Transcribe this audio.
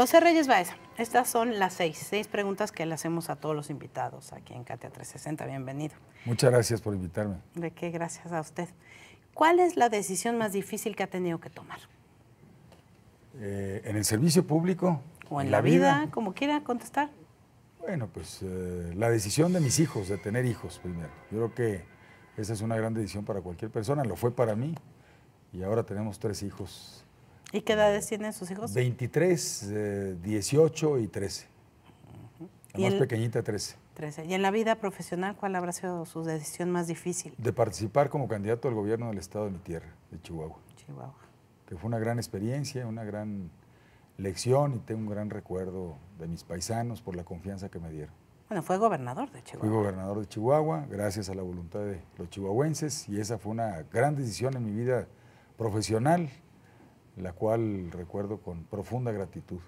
José Reyes Baeza, estas son las seis, seis preguntas que le hacemos a todos los invitados aquí en Katia 360. Bienvenido. Muchas gracias por invitarme. De qué, gracias a usted. ¿Cuál es la decisión más difícil que ha tenido que tomar? Eh, ¿En el servicio público? ¿O en, la, vida, Como quiera contestar. Bueno, pues eh, la decisión de mis hijos, de tener hijos primero. Yo creo que esa es una gran decisión para cualquier persona, lo fue para mí. Y ahora tenemos tres hijos ¿Y qué edades tienen sus hijos? 23, 18 eh, y 13. La más pequeñita, 13. 13. ¿Y en la vida profesional cuál habrá sido su decisión más difícil? De participar como candidato al gobierno del estado de mi tierra, de Chihuahua. Chihuahua. Que fue una gran experiencia, una gran lección y tengo un gran recuerdo de mis paisanos por la confianza que me dieron. Bueno, fue gobernador de Chihuahua. Fui gobernador de Chihuahua, gracias a la voluntad de los chihuahuenses, y esa fue una gran decisión en mi vida profesional, la cual recuerdo con profunda gratitud.